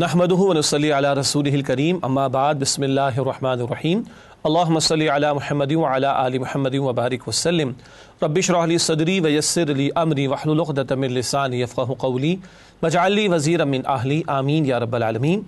नहमद वनसली रसूल करीम अम्माबाद बसमिल्लर لي صدري ويسر لي امري واحلل वबारक वसलम لساني सदरी वयसरली अमरी لي وزيرا من اهلي امين आहली आमीन या नाजी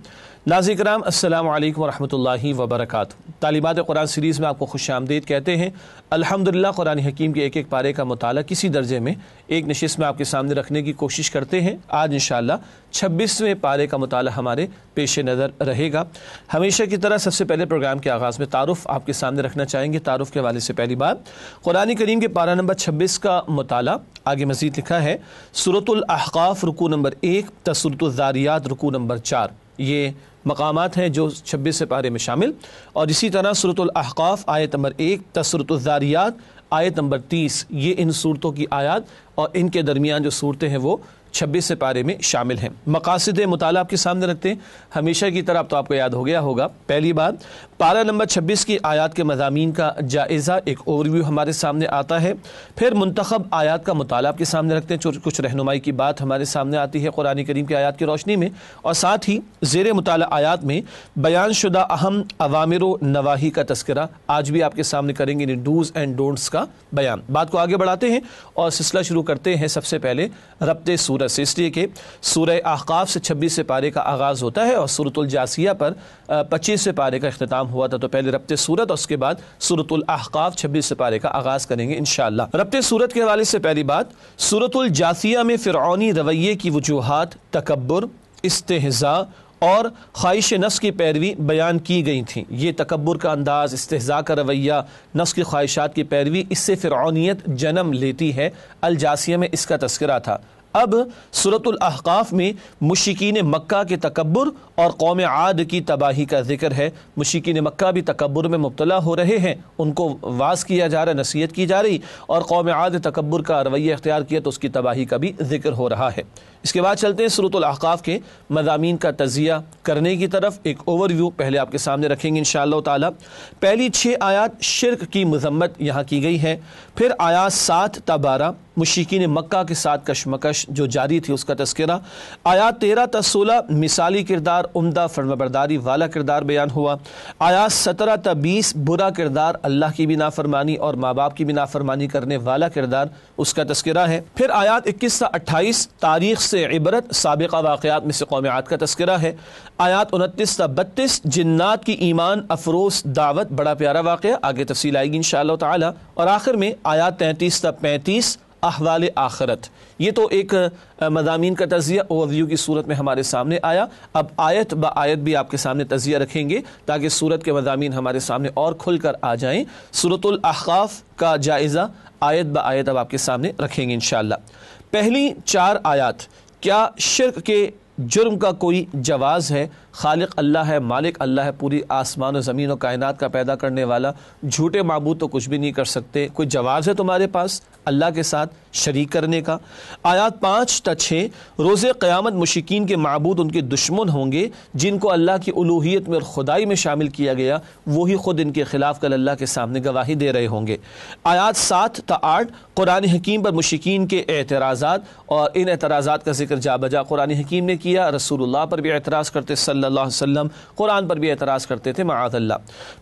नाजिक्राम अल्लाम वरहमल वबरक तालिबात कुरान सीरीज़ में आपको खुश आमदीद कहते हैं अल्हम्दुलिल्लाह कुरान हकीम के एक एक पारे का मताल किसी दर्जे में एक नशस्त में आपके सामने रखने की कोशिश करते हैं आज इन छब्बीसवें पारे का मताल हमारे पेश नज़र रहेगा हमेशा की तरह सबसे पहले प्रोग्राम के आगाज़ में तारफ़ तारफ़ आपके सामने रखना चाहेंगे तारफ़ के हवाले से पहली बात कुरान करीम के पारा नंबर छब्बीस का मताल आगे मजीद लिखा है सूरतलहकाफ़ रुकू नंबर एक तसरतज़ारियात रुकू नंबर चार ये मकामात हैं जो छब्बीस से पारे में शामिल और इसी तरह सूरतलहकाफ़ आयत नंबर एक तसरतज़ारियात आयत नंबर तीस ये इन सूरतों की आयात और इनके दरमियान जो सूरतें हैं वो छब्बीस से पारे में शामिल हैं मकासद मताल आपके सामने रखते हैं हमेशा की तरह अब तो आपको याद हो गया होगा पहली बात पारा नंबर 26 की आयात के मजामी का जायज़ा एक ओवरव्यू हमारे सामने आता है फिर मंतखब आयात का मताल आपके सामने रखते हैं कुछ रहनुमाई की बात हमारे सामने आती है कुरानी करीम की आयात की रोशनी में और साथ ही जेर मताल आयात में बयान शुदा अहम अवामिर नवाही का तस्करा आज भी आपके सामने करेंगे डूज एंड डोंट्स का बयान बात को आगे बढ़ाते हैं और सिलसिला शुरू करते हैं सबसे पहले रबत सूरत से इसलिए कि सूर्य आकाफ से छब्बीस से पारे का आगाज़ होता है और सूरतुलजासिया पर पच्चीस से पारे का अख्ताम हुआ था तो पहले रबत सूरत और उसके बाद सूरतुल अहकाफ छब्बीस सिपारे का आगाज़ करेंगे इन शाह रबत सूरत के हवाले से पहली बात सूरतुल जासिया में फ़िरौनी रवैये की वजूहत तकबर इस्तेजा और ख्वाहिश नस की पैरवी बयान की गई थी ये तकबर का अंदाज़ इस्तेजा का रवैया नस की ख्वाहिशात की पैरवी इससे फ़िरौनीत जन्म लेती है अलजासिया में इसका तस्करा था अब सूरतलहकाफ में मुशिकीन मक्का के तकबर और कौम आद की तबाही का जिक्र है मुशिकीन मक्का भी तकबर में मुबतला हो रहे हैं उनको वास किया जा रहा है नसीहत की जा रही और कौम आद तकबर का रवैया अख्तियार किया तो उसकी तबाही का भी जिक्र हो रहा है इसके बाद चलते हैं सूरतलहकाफ़ के मजामी का तजिया करने की तरफ एक ओवरव्यू पहले आपके सामने रखेंगे इन शाह पहली छः आयात शिरक की मजम्मत यहाँ की गई है फिर आयात सात तबारह मुशिकिन मक्का के साथ कशमकश जो जारी थी उसका तस्करा आयात तेरह त सोलह मिसाली किरदार उमदा फर्मबरदारी वाला किरदार बयान हुआ आयात सत्रह त बीस बुरा किरदार अल्लाह की भी नाफरमानी और माँ बाप की भी नाफरमानी करने वाला किरदार उसका तस्करा है फिर आयात इक्कीस त अट्ठाईस तारीख से इबरत सबक़ा वाक़ात में से कौमियात का तस्करा है आयात उनतीस से बत्तीस जन्ात की ईमान अफरोस दावत बड़ा प्यारा वाक़ आगे तफसील आएगी इन शाह तर आखिर में आयात तैंतीस से पैंतीस अहवाल आखरत ये तो एक मजामी का तजिया ओवरव्यू की सूरत में हमारे सामने आया अब आयत ब आयत भी आपके सामने तजिया रखेंगे ताकि सूरत के मजामी हमारे सामने और खुल कर आ जाएँ सूरतलहकाफ का जायज़ा आयत ब आयत अब आपके सामने रखेंगे इन शह पहली चार आयात क्या शिरक के जुर्म का कोई जवाज़ है खालिक अल्लाह है मालिक अल्लाह है पूरी आसमान और ज़मीन और कायनात का पैदा करने वाला झूठे मबूद तो कुछ भी नहीं कर सकते कोई जवाब है तुम्हारे पास अल्लाह के साथ शरीक करने का आयात पाँच त छः रोज़े क़्यामत मुशिकीन के मबूद उनके दुश्मन होंगे जिनको अल्लाह की उलूहियत में और खुदाई में शामिल किया गया वही ख़ुद इनके ख़िलाफ़ कल अल्लाह के सामने गवाही दे रहे होंगे आयात सात त आठ कुरान हकीम पर मुशिकीन के एतराज़ा और इन एतराजा का जिक्र जा बजा कुरान हकीम ने किया रसूल पर भी एतराज़ करते सल वसल्लम कुरान पर भी एतराज़ करते थे मादल्ला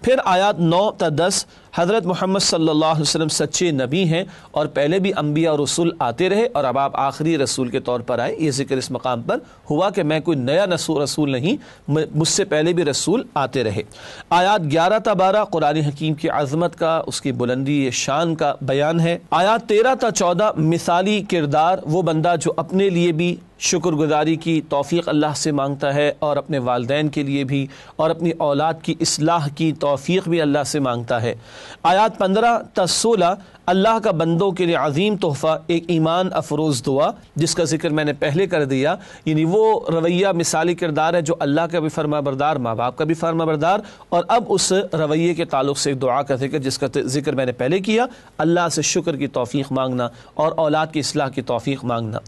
फिर आयात नौ त दस हज़रत मोहम्मद सल्लल्लाहु अलैहि सच्चे नबी हैं और पहले भी अम्बिया और रसूल आते रहे और अब आप आखिरी रसूल के तौर पर आए ये जिक्र इस मकाम पर हुआ कि मैं कोई नया रसूल नहीं मुझसे पहले भी रसूल आते रहे आयात ग्यारह त बारह कुरान हकीम की आज़मत का उसकी बुलंदी शान का बयान है आयात तेरह त चौदह मिसाली किरदार वो बंदा जो अपने लिए भी शुक्रगुजारी की तोफ़ी अल्लाह से मांगता है और अपने वालदेन के लिए भी और अपनी औलाद की असलाह की तोफ़ी भी अल्लाह से मांगता है आयात पंद्रह त सोलह अल्लाह का बंदों के लिए अजीम तोहफ़ा एक ईमान अफरोज़ दुआ जिसका जिक्र मैंने पहले कर दिया यानी वो रवैया मिसाली किरदार है जो अल्लाह का भी फर्मा बरदार माँ बाप का भी फर्मा बरदार और अब उस रवैये के ताल्लुक से एक दुआ का जिक्र जिसका जिक्र मैंने पहले किया अल्लाह से शुक्र की तोफ़ी मांगना और औलाद की असलाह की तोफ़ी मांगना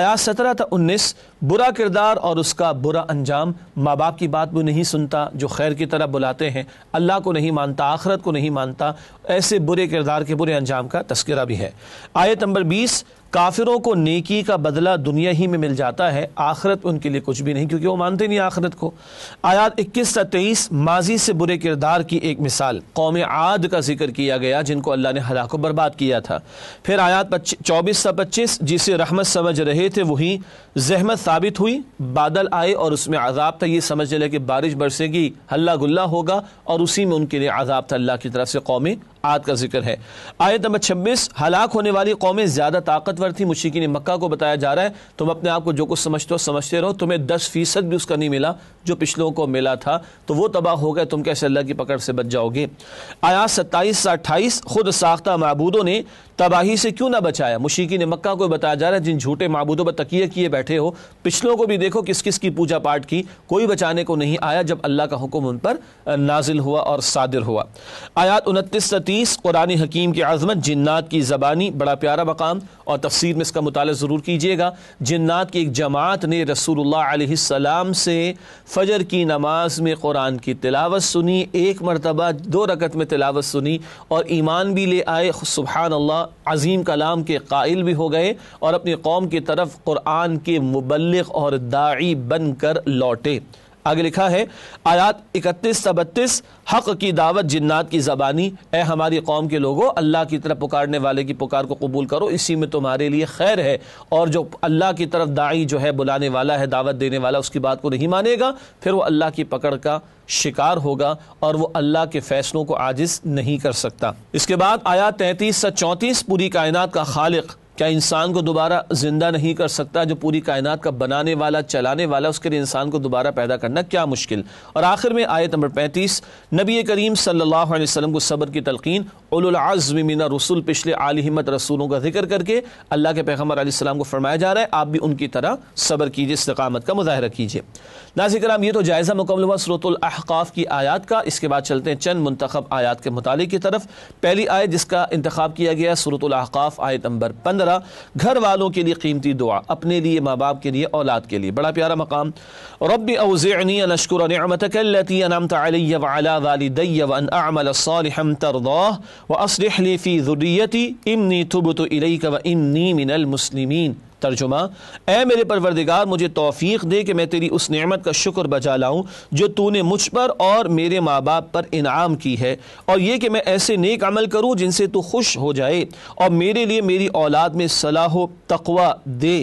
आयात सत्रह था उन्नीस बुरा किरदार और उसका बुरा अंजाम माँ बाप की बात भी नहीं सुनता जो खैर की तरफ बुलाते हैं अल्लाह को नहीं मानता आखरत को नहीं मानता ऐसे बुरे किरदार के बुरे अंजाम का तस्करा भी है आयत नंबर बीस काफिरों को नेकी का बदला दुनिया ही में मिल जाता है आखिरत उनके लिए कुछ भी नहीं क्योंकि वो मानते नहीं आखिरत को आयात इक्कीस से तेईस माजी से बुरे किरदार की एक मिसाल कौम आद का जिक्र किया गया जिनको अल्लाह ने को बर्बाद किया था फिर आयात चौबीस से पच्चीस जिसे रहमत समझ रहे थे वहीं जहमत साबित हुई बादल आए और उसमें आज़ाब था ये समझ चले कि बारिश बरसेगी हल्ला गुल्ला होगा और उसी में उनके लिए आज़ाब था अल्लाह की तरफ से कौम आद का जिक्र है आयत नंबर छब्बीस हलाक होने वाली कौमें ज़्यादा ताकतवर थी मुशीकी ने मक्का को बताया जा रहा है तुम अपने आप को जो कुछ समझते हो समझते रहो तुम्हें दस फीसद भी उसका नहीं मिला जो पिछलों को मिला था तो वो तबाह हो गए तुम कैसे अल्लाह की पकड़ से बच जाओगे आया सत्ताईस से अट्ठाईस खुद साख्ता महबूदों ने तबाही से क्यों ना बचाया मुशीकी ने मक्का को बताया जा रहा है जिन झूठे महबूदों पर तकिए किए बैठे हो पिछलों को भी देखो किस किस की पूजा पाठ की कोई बचाने को नहीं आया जब अल्लाह का हुक्म उन पर नाजिल हुआ और सादिर हुआ आयात उनतीस से तीस कुरान हकीम की आज़मत जन्नात की ज़बानी बड़ा प्यारा मकाम और तफसीर में इसका मुताल ज़रूर कीजिएगा जन्नात की एक जमात ने रसूल से फ़जर की नमाज में कुरान की तिलावत सुनी एक मरतबा दो रकत में तिलावत सुनी और ईमान भी ले आए सुबहान अल्लाह अज़ीम कलाम के कायल भी हो गए और अपनी कौम की तरफ कुरान के मुबलक और दाई बनकर लौटे आगे लिखा है आयात इकतीस से बत्तीस हक़ की दावत जिन्नात की ज़बानी ए हमारी कौम के लोगों अल्लाह की तरफ पुकारने वाले की पुकार को कबूल करो इसी में तुम्हारे लिए खैर है और जो अल्लाह की तरफ दाई जो है बुलाने वाला है दावत देने वाला उसकी बात को नहीं मानेगा फिर वो अल्लाह की पकड़ का शिकार होगा और वो अल्लाह के फ़ैसलों को आजिज़ नहीं कर सकता इसके बाद आया तैतीस से चौंतीस पूरी कायनात का खालिक क्या इंसान को दोबारा ज़िंदा नहीं कर सकता जो पूरी कायनात का बनाने वाला चलाने वाला उसके लिए इंसान को दोबारा पैदा करना क्या मुश्किल और आखिर में आयत नंबर पैंतीस नबी करीम सल्लल्लाहु अलैहि वसल्लम को सबर की तलकिन उलज़मिना रसूल पिछले आल हिम्मत रसूलों का जिक्र करके अल्लाह के पैगम्बर आसमाम को फरमाया जा रहा है आप भी उनकी तरह सबर कीजिए इस्तकामत का मुजाहरा कीजिए नाजिक कराम ये तो जायज़ा मुकम्मल हुआ स्रोतुल की आयात का इसके बाद चलते हैं चंद मंतखब आयात के मुताले की तरफ पहली आयत जिसका इंतखब किया गया सूरत आयत नंबर पंद्रह घर वालों के लिए कीमती दुआ अपने लिए माँ बाप के लिए औलाद के लिए बड़ा प्यारा मकाम रब अवज़नी तर्जुमा ए मेरे परवरदिगार मुझे तोफ़ी दे कि मैं तेरी उस नमत का शुक्र बजा लाऊँ जो तूने मुझ पर और मेरे माँ बाप पर इनाम की है और ये कि मैं ऐसे नेक अमल करूँ जिनसे तू खुश हो जाए और मेरे लिए मेरी औलाद में सलाह तकवा दे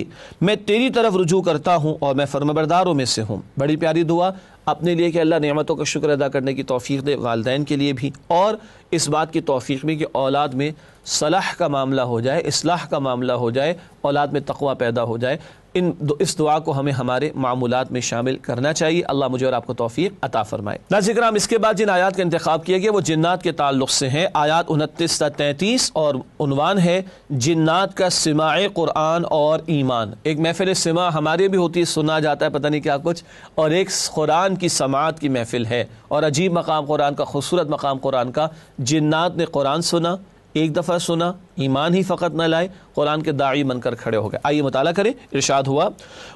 मैं तेरी तरफ रुजू करता हूँ और मैं फर्मबरदारों में से हूँ बड़ी प्यारी दुआ अपने लिए कि अल्लाह नियामतों का शुक्र अदा करने की तोफ़ी दे वालदेन के लिए भी और इस बात की तोफ़ी भी कि औलाद में सलाह का मामला हो जाए इसलाह का मामला हो जाए औलाद में तकवा पैदा हो जाए इन इस दुआ को हमें हमारे मामूलत में शामिल करना चाहिए अल्लाह मुझे और आपको तोफ़ी अता फरमाए ना जिक्राम इसके बाद जिन आयात का इंतखब किया गया वो जन्ात के ताल्लुक से हैं आयात उनतीस सा तैंतीस और उनवान है जन्ात का सिमा कुरान और ईमान एक महफिल सिमा हमारे भी होती है सुना जाता है पता नहीं क्या कुछ और एक कुरान की समात की महफिल है और अजीब मकाम कुरान का खूबसूरत मकाम कुरान का जन्ात ने कुरान सुना एक दफ़ा सुना ईमान ही फ़कत न लाए कुरान के दाई बनकर खड़े हो गए आइए मताल करें इरशाद हुआ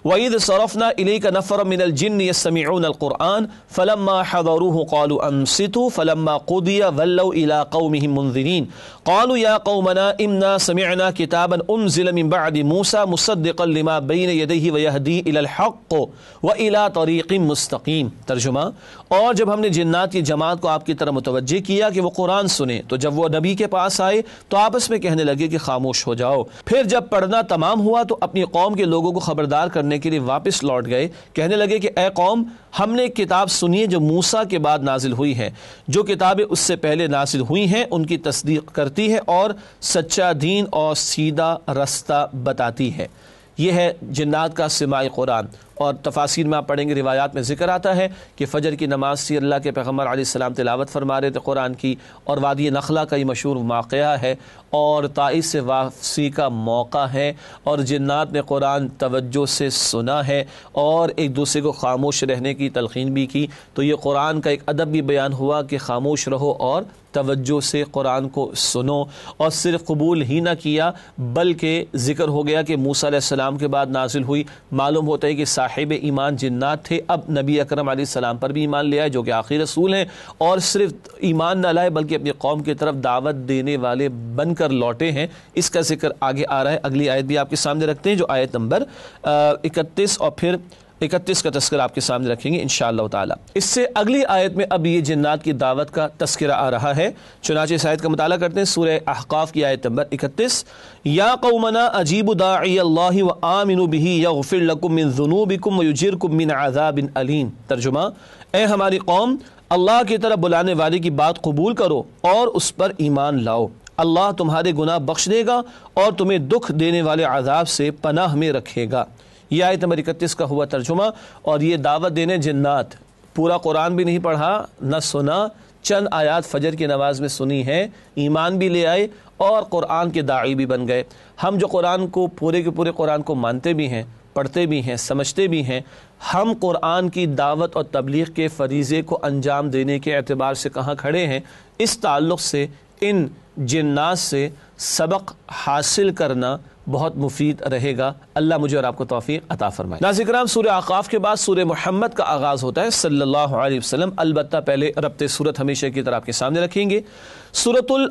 वईद सरफ़ना इली का नफ़र मिनल मिनलजिन यसमीक़ुरआन फ़लम्मा हदरू कौलु अनसितु फ़लम्मा कुदिया वल्ल इला कौम मुनजरीन कौलु या कौमना इमना समेना किताबन उम ज़िलमबाद मूसा मुसद्दिकलिमा बीन यदही वहदी इलहक़ व इला तरीक़ मुस्तकीम तर्जुमा और जब हमने जन्नात की जमात को आपकी तरह मुतवजह किया कि वह कुरान सुने तो जब वह नबी के पास आए तो आपस में कहने कहने लगे कि खामोश हो जाओ फिर जब पढ़ना तमाम हुआ तो अपनी कौम के लोगों को खबरदार करने के लिए वापस लौट गए कहने लगे कि ए कौम हमने किताब सुनी है जो मूसा के बाद नाजिल हुई है जो किताबें उससे पहले नाजिल हुई हैं उनकी तस्दीक करती है और सच्चा दीन और सीधा रास्ता बताती है यह है जिन्नात का सिमाई कुरान और तफासिर में आप पढ़ेंगे रिवायात में जिक्र आता है कि फ़जर की नमाज सी अल्लाह के पैगम्बर आसमाम तिलावत फरमा रहे थे कुरान की और वादी नखला का ये मशहूर वाक़ है और ताइस से वापसी का मौका है और जन्नात ने कुरान तवज्जो से सुना है और एक दूसरे को खामोश रहने की तलखीन भी की तो ये कुरान का एक अदब भी बयान हुआ कि खामोश रहो और तवज्जो से कुरान को सुनो और सिर्फ कबूल ही ना किया बल्कि ज़िक्र हो गया कि मूसा के बाद नाजिल हुई मालूम होता है कि साहिब ईमान जिन्नात थे अब नबी अकरम सलाम पर भी ईमान ले आए जो कि आखिर रसूल हैं और सिर्फ ईमान ना लाए बल्कि अपनी कौम की तरफ दावत देने वाले बनकर लौटे हैं इसका जिक्र आगे आ रहा है अगली आयत भी आपके सामने रखते हैं जो आयत नंबर इकतीस और फिर इकतीस का तस्कर आपके सामने रखेंगे इन ताला इससे अगली आयत में अब ये जन्नात की दावत का तस्करा आ रहा है चुनाच शायद का मताल करते हैं सूर्य अहकाफ़ की आयत नंबर इकतीस या कौमना अजीब दाई व आमिन बिही या गफिर लकुमिन जुनूबिकुम युजिरकुमिन आज़ाबिन अलीम तर्जुमा ए हमारी कौम अल्लाह की तरफ बुलाने वाले की बात कबूल करो और उस पर ईमान लाओ अल्लाह तुम्हारे गुनाह बख्श देगा और तुम्हें दुख देने वाले आज़ाब से पनाह में रखेगा ये आयत नंबर इकतीस का हुआ तर्जुमा और ये दावत देने जन्नात पूरा कुरान भी नहीं पढ़ा न सुना चंद आयात फजर की नमाज में सुनी है ईमान भी ले आए और कुरान के दाई भी बन गए हम जो कुरान को पूरे के पूरे कुरान को मानते भी हैं पढ़ते भी हैं समझते भी हैं हम कुरान की दावत और तबलीग के फरीज़े को अंजाम देने के अतबार से कहाँ खड़े हैं इस ताल्लुक़ से इन जन्नात से सबक हासिल करना बहुत मुफीद रहेगा अल्लाह मुझे और आपको तोफ़ी अता फरमाए नाजिक्राम सूर्य आकाफ के बाद सूर्य मोहम्मद का आगाज़ होता है सल्लल्लाहु अलैहि वसल्लम अलबत्ता पहले रबत सूरत हमेशा की तरह आपके सामने रखेंगे सूरतुल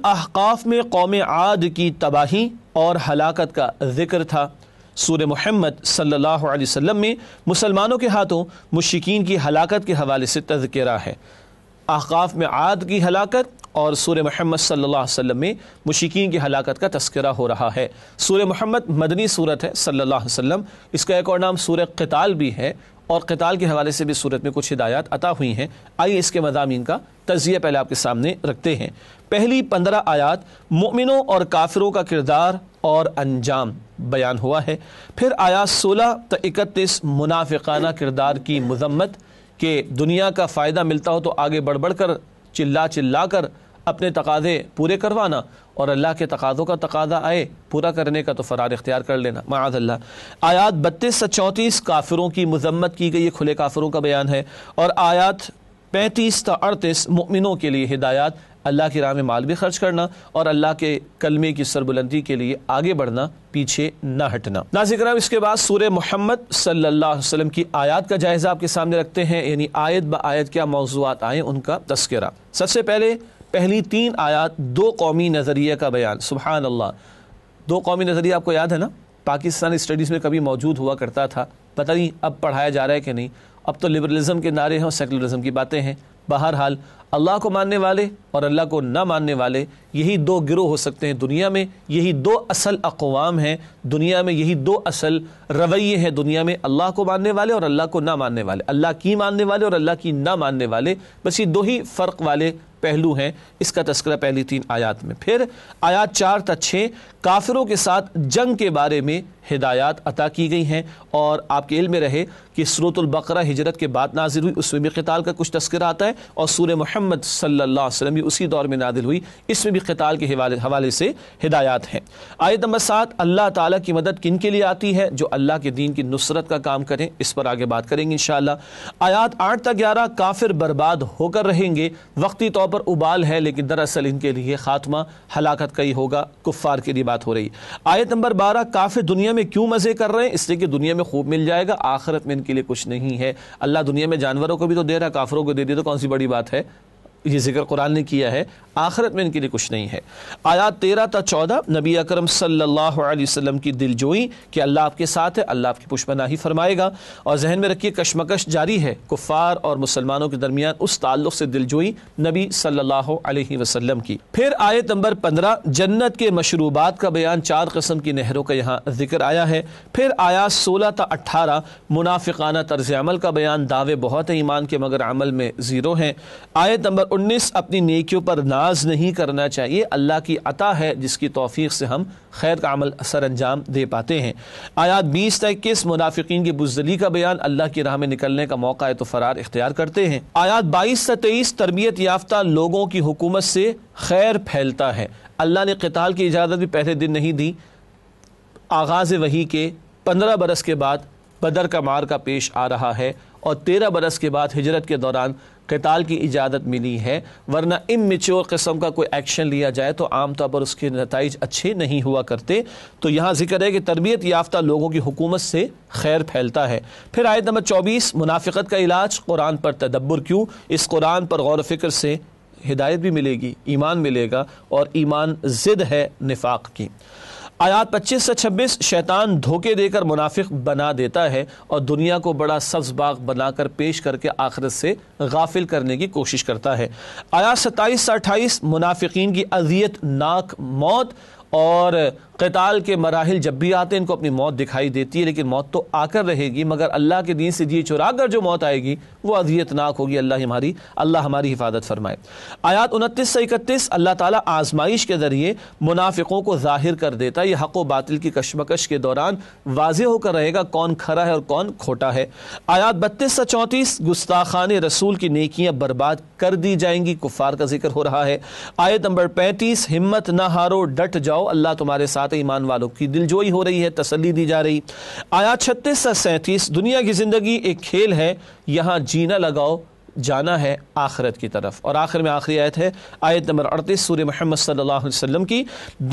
में कौम आद की तबाही और हलाकत का जिक्र था सूर मोहम्मद सल्लल्लाहु अलैहि में मुसलमानों के हाथों मुशिकीन की हलाकत के हवाले से तजकरा है आकाफ में आद की हलाकत और सूर्य महमद सल्ला वसम में मुशिकीन की हलाकत का तस्करा हो रहा है सूर महमद मदनी सूरत है सल्ला वसम इसका एक और नाम सूर कताल भी है और कताल के हवाले से भी सूरत में कुछ हिदायत अता हुई हैं आइए इसके मजामी का तजिया पहले आपके सामने रखते हैं पहली पंद्रह आयात मुमिनों और काफिरों का किरदार और अंजाम बयान हुआ है फिर आयात सोलह तो इकतीस मुनाफिकाना किरदार की मजम्मत के दुनिया का फ़ायदा मिलता हो तो आगे बढ़ बढ़ कर चिल्ला चिल्ला कर अपने तकाज़े पूरे करवाना और अल्लाह के तकाज़ों का तकाजा आए पूरा करने का तो फ़रार इख्तियार कर लेना माजल्ला आयात बत्तीस से चौंतीस काफिरों की मजम्मत की गई खुले काफिरों का बयान है और आयात पैंतीस से अड़तीस मुमिनों के लिए हिदायत अल्लाह की राह में माल भी खर्च करना और अल्लाह के कलमे की सरबुलंदी के लिए आगे बढ़ना पीछे न हटना ना जिक्र इसके बाद सूर मोहम्मद सल्ला की आयत का जायजा आपके सामने रखते हैं यानी आयत ब आयत क्या मौजूद आए उनका तस्करा सबसे पहले पहली तीन आयात दो कौमी नज़रिए का बयान सुबहान अल्लाह दो कौमी नज़रिया आपको याद है ना पाकिस्तान स्टडीज़ में कभी मौजूद हुआ करता था पता नहीं अब पढ़ाया जा रहा है कि नहीं अब तो लिबरलिज़म के नारे हैं और सेकुलरिज़म की बातें हैं बहरहाल अल्लाह को मानने वाले और अल्लाह को ना मानने वाले यही दो गिरोह हो सकते हैं दुनिया में यही दो असल अकवाम हैं दुनिया में यही दो असल रवैये हैं दुनिया में अल्लाह को मानने वाले और अल्लाह को ना मानने वाले अल्लाह की मानने वाले और अल्लाह की ना मानने वाले बस ये दो ही फ़र्क वाले पहलू हैं इसका तस्करा पहली तीन आयात में फिर आयात चार तक छः काफिरों के साथ जंग के बारे में हिदायत अता की गई हैं और आपके इल्म में रहे कि सूरतुल्बकरा हिजरत के बाद नाजिल हुई उसमें भी कताल का कुछ तस्करा आता है और सूर महमद सल्ला वसलम भी उसी दौर में नादिल हुई इसमें भी कताल के हवाले हवाले से हिदायत हैं आयत नंबर सात अल्लाह ताली की मदद किन के लिए आती है जो अल्लाह के दीन की नुसरत का काम करें इस पर आगे बात करेंगे इन आयात आठ तक ग्यारह काफिर बर्बाद होकर रहेंगे वक्ती तौर पर उबाल है लेकिन दरअसल इनके लिए खात्मा हलाकत का ही होगा कुफ़ार के लिए बात हो रही आयत नंबर बारह काफ़ी दुनिया में क्यों मज़े कर रहे हैं इसलिए कि दुनिया में खूब मिल जाएगा आखिरत में इनके लिए कुछ नहीं है अल्लाह दुनिया में जानवरों को भी तो दे रहा काफरों को दे दिया तो कौन सी बड़ी बात है ये जिक्र कुरान ने किया है आखरत में इनके लिए कुछ नहीं है आयात तेरह था चौदह नबी अक्रम सल्लाम अलैहि वसल्लम की दिलजोई कि अल्लाह आपके साथ है अल्लाह आपकी पुष्पना ही फरमाएगा और जहन में रखिए कशमकश जारी है कुफ़ार और मुसलमानों के दरमियान उस ताल्लुक से दिलजोई नबी सल्लल्लाहु अलैहि की फिर आयत नंबर पंद्रह जन्नत के मशरूबात का बयान चार कस्म की नहरों का यहाँ जिक्र आया है फिर आयात सोलह था अट्ठारह मुनाफिकाना तर्ज अमल का बयान दावे बहुत है ईमान के मगर अमल में ज़ीरो हैं आयत नंबर उन्नीस अपनी नेकियों पर ना नाराज नहीं करना चाहिए अल्लाह की अता है जिसकी तोफीक से हम खैर का अमल असर अंजाम दे पाते हैं आयात बीस तक किस मुनाफिकीन की बुजदली का बयान अल्लाह की राह में निकलने का मौका है तो फ़रार इख्तियार करते हैं आयात बाईस से तेईस तरबियत याफ्ता लोगों की हुकूमत से खैर फैलता है अल्लाह ने कताल की इजाज़त भी पहले दिन नहीं दी आगाज़ वही के पंद्रह बरस के बाद बदर का मार का पेश आ रहा है और तेरह बरस के बाद हिजरत के दौरान कताल की इजाज़त मिली है वरना इम मेच्योर कस्म का कोई एक्शन लिया जाए तो आमतौर पर उसके नतज अच्छे नहीं हुआ करते तो यहाँ जिक्र है कि तरबियत याफ्ता लोगों की हुकूमत से खैर फैलता है फिर आयत नंबर चौबीस मुनाफ़त का इलाज कुरान पर तदब्बर क्यों इस कुरान पर गौर फिक्र से हिदायत भी मिलेगी ईमान मिलेगा और ईमान ज़िद है निफाक की आयात 25 से 26 शैतान धोखे देकर मुनाफिक बना देता है और दुनिया को बड़ा सब्ज बाग बनाकर पेश करके आखिरत से गाफिल करने की कोशिश करता है आयात सत्ताईस से अट्ठाईस मुनाफिक की अजियत नाक मौत और कताल के मराहल जब भी आते हैं इनको अपनी मौत दिखाई देती है लेकिन मौत तो आकर रहेगी मगर अल्लाह के दीन से जी चुरा कर जो मौत आएगी वो अजियतनाक होगी अल्लाह हमारी अल्लाह हमारी हिफाजत फरमाए आयात उनतीस से इकतीस अल्लाह ताली आजमाइश के ज़रिए मुनाफिकों को जाहिर कर देता है यह हक व बातिल की कशमकश के दौरान वाज होकर रहेगा कौन खरा है और कौन खोटा है आयात बत्तीस से चौंतीस गुस्ताखान रसूल की नेकियाँ बर्बाद कर दी जाएंगी कुफ़ार का जिक्र हो रहा है आयत नंबर पैंतीस हिम्मत ना हारो डट जाओ अल्लाह तुम्हारे साथ साथ ईमान वालों की दिलजोई हो रही है तसली दी जा रही आया छत्तीस से सैंतीस दुनिया की ज़िंदगी एक खेल है यहाँ जीना लगाओ जाना है आखरत की तरफ और आखिर में आखिरी आयत है आयत नंबर अड़तीस सूर महमद सल्ला वसम की